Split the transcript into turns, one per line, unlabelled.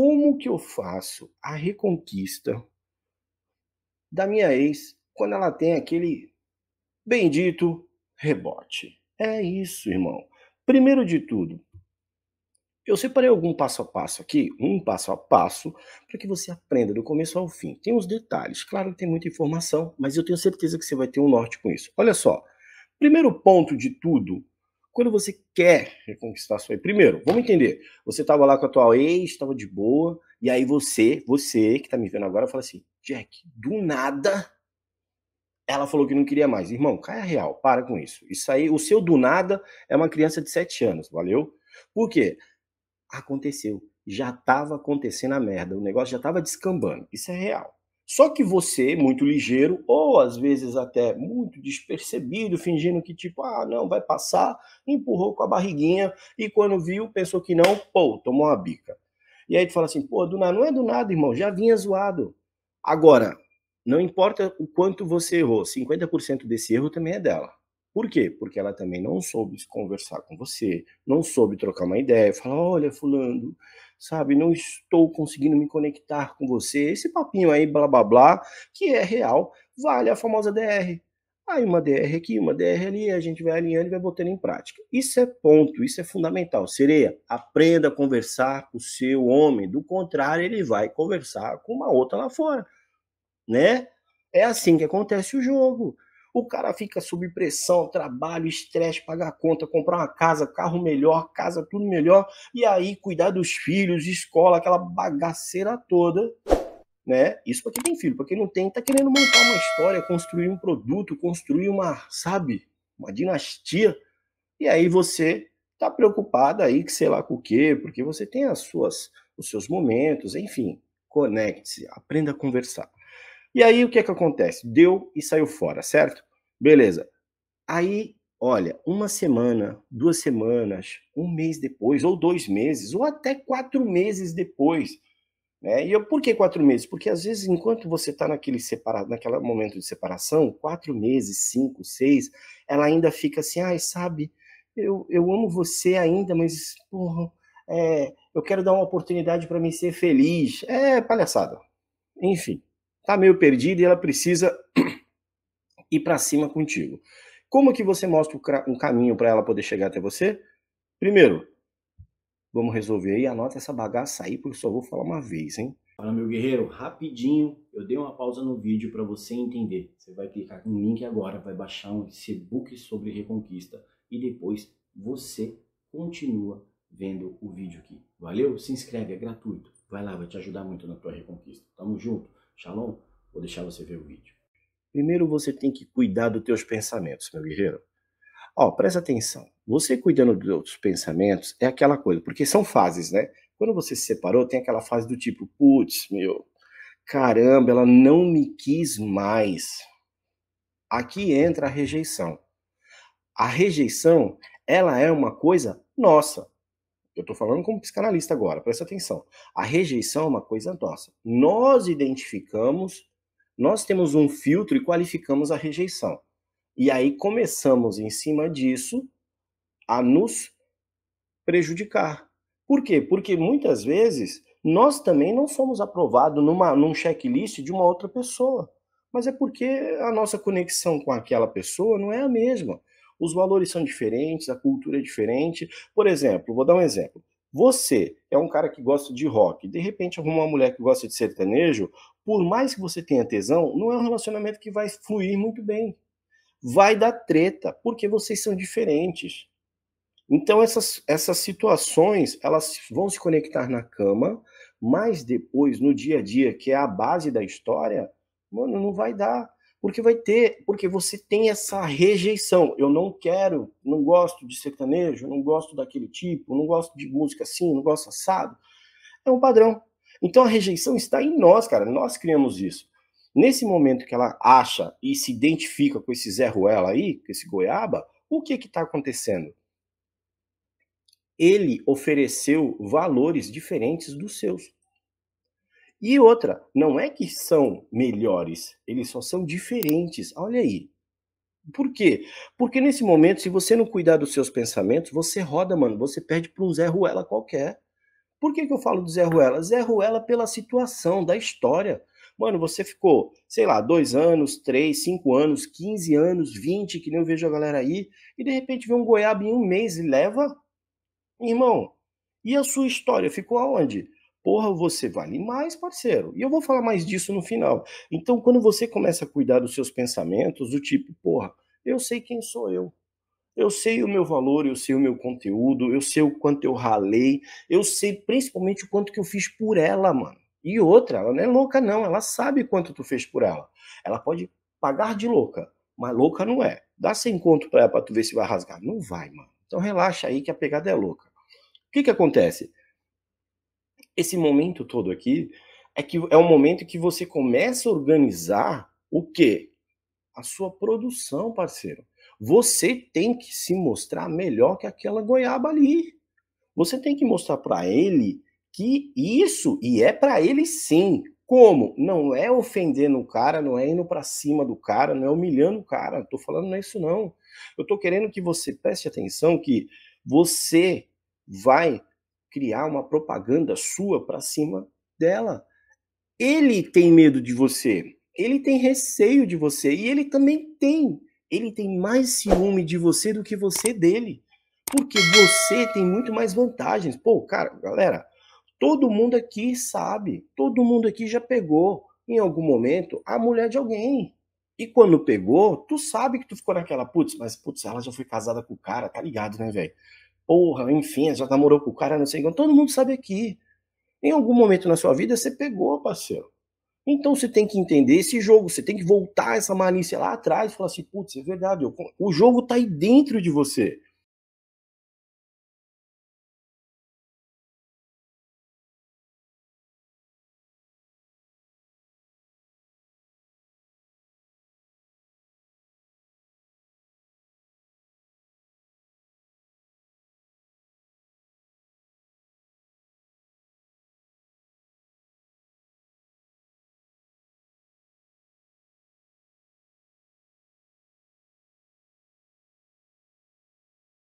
como que eu faço a reconquista da minha ex quando ela tem aquele bendito rebote? É isso, irmão. Primeiro de tudo, eu separei algum passo a passo aqui, um passo a passo, para que você aprenda do começo ao fim. Tem uns detalhes, claro que tem muita informação, mas eu tenho certeza que você vai ter um norte com isso. Olha só, primeiro ponto de tudo quando você quer reconquistar sua primeiro, vamos entender. Você estava lá com a tua ex, estava de boa, e aí você, você que está me vendo agora, fala assim: Jack, do nada ela falou que não queria mais. Irmão, caia real, para com isso. Isso aí, o seu do nada é uma criança de 7 anos, valeu? Por quê? Aconteceu. Já estava acontecendo a merda, o negócio já estava descambando. Isso é real. Só que você, muito ligeiro, ou às vezes até muito despercebido, fingindo que tipo, ah, não, vai passar, empurrou com a barriguinha e quando viu, pensou que não, pô, tomou uma bica. E aí tu fala assim, pô, do nada, não é do nada, irmão, já vinha zoado. Agora, não importa o quanto você errou, 50% desse erro também é dela. Por quê? Porque ela também não soube conversar com você, não soube trocar uma ideia, falar, olha, fulano, sabe? Não estou conseguindo me conectar com você. Esse papinho aí, blá blá blá, que é real, vale a famosa DR. Aí uma DR aqui, uma DR ali, a gente vai alinhando e vai botando em prática. Isso é ponto, isso é fundamental. Sereia, aprenda a conversar com o seu homem, do contrário, ele vai conversar com uma outra lá fora, né? É assim que acontece o jogo. O cara fica sob pressão, trabalho, estresse, pagar conta, comprar uma casa, carro melhor, casa tudo melhor, e aí cuidar dos filhos, escola, aquela bagaceira toda, né? Isso para quem tem filho, para quem não tem, tá querendo montar uma história, construir um produto, construir uma, sabe, uma dinastia. E aí você tá preocupada aí que sei lá com o quê, porque você tem as suas os seus momentos, enfim. Conecte-se, aprenda a conversar. E aí o que é que acontece? Deu e saiu fora, certo? Beleza. Aí, olha, uma semana, duas semanas, um mês depois, ou dois meses, ou até quatro meses depois. Né? E eu, por que quatro meses? Porque às vezes, enquanto você está naquele, separado, naquele momento de separação, quatro meses, cinco, seis, ela ainda fica assim, ai, ah, sabe, eu, eu amo você ainda, mas, porra, é, eu quero dar uma oportunidade para mim ser feliz. É palhaçada. Enfim está meio perdida e ela precisa ir para cima contigo. Como que você mostra um caminho para ela poder chegar até você? Primeiro, vamos resolver aí, anota essa bagaça aí, porque só vou falar uma vez, hein? Fala, meu guerreiro, rapidinho, eu dei uma pausa no vídeo para você entender. Você vai clicar no link agora, vai baixar um e-book sobre Reconquista e depois você continua vendo o vídeo aqui. Valeu? Se inscreve, é gratuito. Vai lá, vai te ajudar muito na tua Reconquista. Tamo junto. Shalom, vou deixar você ver o vídeo. Primeiro você tem que cuidar dos teus pensamentos, meu guerreiro. Ó, presta atenção. Você cuidando dos seus pensamentos é aquela coisa, porque são fases, né? Quando você se separou, tem aquela fase do tipo, putz, meu, caramba, ela não me quis mais. Aqui entra a rejeição. A rejeição, ela é uma coisa nossa. Eu estou falando como psicanalista agora, presta atenção. A rejeição é uma coisa nossa. Nós identificamos, nós temos um filtro e qualificamos a rejeição. E aí começamos, em cima disso, a nos prejudicar. Por quê? Porque muitas vezes nós também não somos aprovados numa, num checklist de uma outra pessoa. Mas é porque a nossa conexão com aquela pessoa não é a mesma. Os valores são diferentes, a cultura é diferente. Por exemplo, vou dar um exemplo. Você é um cara que gosta de rock, de repente arruma uma mulher que gosta de sertanejo, por mais que você tenha tesão, não é um relacionamento que vai fluir muito bem. Vai dar treta, porque vocês são diferentes. Então essas, essas situações, elas vão se conectar na cama, mas depois, no dia a dia, que é a base da história, mano, não vai dar. Porque vai ter, porque você tem essa rejeição. Eu não quero, não gosto de sertanejo, não gosto daquele tipo, não gosto de música assim, não gosto assado. É um padrão. Então a rejeição está em nós, cara. Nós criamos isso. Nesse momento que ela acha e se identifica com esse Zé Ruela aí, com esse goiaba, o que está acontecendo? Ele ofereceu valores diferentes dos seus. E outra, não é que são melhores, eles só são diferentes. Olha aí. Por quê? Porque nesse momento, se você não cuidar dos seus pensamentos, você roda, mano, você perde para um Zé Ruela qualquer. Por que, que eu falo do Zé Ruela? Zé Ruela pela situação, da história. Mano, você ficou, sei lá, dois anos, três, cinco anos, quinze anos, vinte, que nem eu vejo a galera aí, e de repente vê um goiaba em um mês e leva? Irmão, e a sua história ficou aonde? porra, você vale mais, parceiro. E eu vou falar mais disso no final. Então, quando você começa a cuidar dos seus pensamentos, do tipo, porra, eu sei quem sou eu. Eu sei o meu valor, eu sei o meu conteúdo, eu sei o quanto eu ralei, eu sei principalmente o quanto que eu fiz por ela, mano. E outra, ela não é louca não, ela sabe quanto tu fez por ela. Ela pode pagar de louca, mas louca não é. Dá sem conto pra ela pra tu ver se vai rasgar. Não vai, mano. Então relaxa aí que a pegada é louca. O que que acontece? Esse momento todo aqui é que é o momento que você começa a organizar o quê? A sua produção, parceiro. Você tem que se mostrar melhor que aquela goiaba ali. Você tem que mostrar para ele que isso e é para ele sim. Como? Não é ofendendo o cara, não é indo para cima do cara, não é humilhando o cara. Estou falando nisso é isso não. Eu estou querendo que você preste atenção que você vai criar uma propaganda sua para cima dela. Ele tem medo de você, ele tem receio de você e ele também tem. Ele tem mais ciúme de você do que você dele. Porque você tem muito mais vantagens. Pô, cara, galera, todo mundo aqui sabe, todo mundo aqui já pegou em algum momento a mulher de alguém. E quando pegou, tu sabe que tu ficou naquela, putz, mas putz, ela já foi casada com o cara, tá ligado, né, velho? porra, enfim, já namorou com o cara, não sei o Todo mundo sabe aqui. Em algum momento na sua vida você pegou, parceiro. Então você tem que entender esse jogo, você tem que voltar essa malícia lá atrás e falar assim, putz, é verdade, eu, o jogo tá aí dentro de você.